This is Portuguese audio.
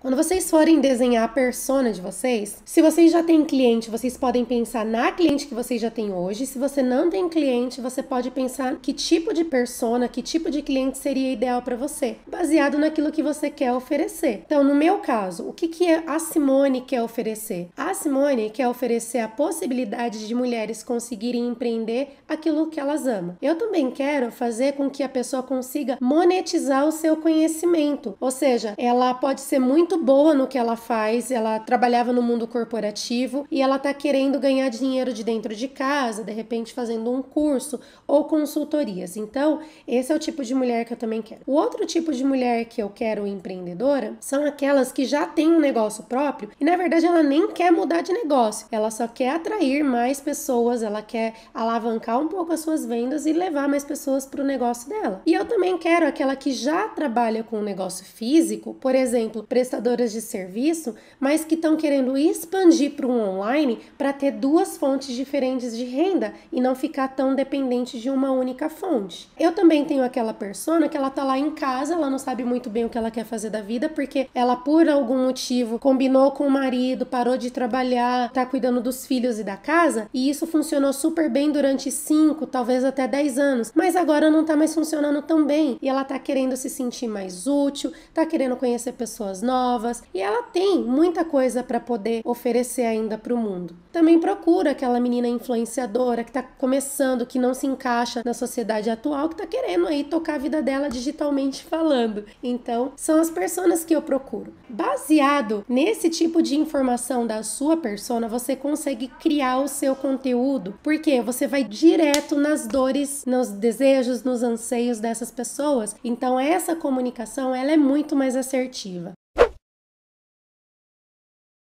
Quando vocês forem desenhar a persona de vocês, se vocês já têm cliente, vocês podem pensar na cliente que vocês já têm hoje. Se você não tem cliente, você pode pensar que tipo de persona, que tipo de cliente seria ideal para você, baseado naquilo que você quer oferecer. Então, no meu caso, o que, que é a Simone quer oferecer? A Simone quer oferecer a possibilidade de mulheres conseguirem empreender aquilo que elas amam. Eu também quero fazer com que a pessoa consiga monetizar o seu conhecimento, ou seja, ela pode ser muito muito boa no que ela faz, ela trabalhava no mundo corporativo e ela tá querendo ganhar dinheiro de dentro de casa, de repente fazendo um curso ou consultorias. Então, esse é o tipo de mulher que eu também quero. O outro tipo de mulher que eu quero empreendedora são aquelas que já têm um negócio próprio e na verdade ela nem quer mudar de negócio, ela só quer atrair mais pessoas, ela quer alavancar um pouco as suas vendas e levar mais pessoas para o negócio dela. E eu também quero aquela que já trabalha com um negócio físico, por exemplo, prestação prestadoras de serviço, mas que estão querendo expandir para o online para ter duas fontes diferentes de renda e não ficar tão dependente de uma única fonte. Eu também tenho aquela persona que ela tá lá em casa, ela não sabe muito bem o que ela quer fazer da vida, porque ela por algum motivo combinou com o marido, parou de trabalhar, tá cuidando dos filhos e da casa, e isso funcionou super bem durante 5, talvez até 10 anos, mas agora não tá mais funcionando tão bem e ela tá querendo se sentir mais útil, tá querendo conhecer pessoas novas novas e ela tem muita coisa para poder oferecer ainda para o mundo. Também procura aquela menina influenciadora que está começando, que não se encaixa na sociedade atual, que está querendo aí tocar a vida dela digitalmente falando. Então, são as pessoas que eu procuro. Baseado nesse tipo de informação da sua persona, você consegue criar o seu conteúdo, porque você vai direto nas dores, nos desejos, nos anseios dessas pessoas. Então, essa comunicação ela é muito mais assertiva.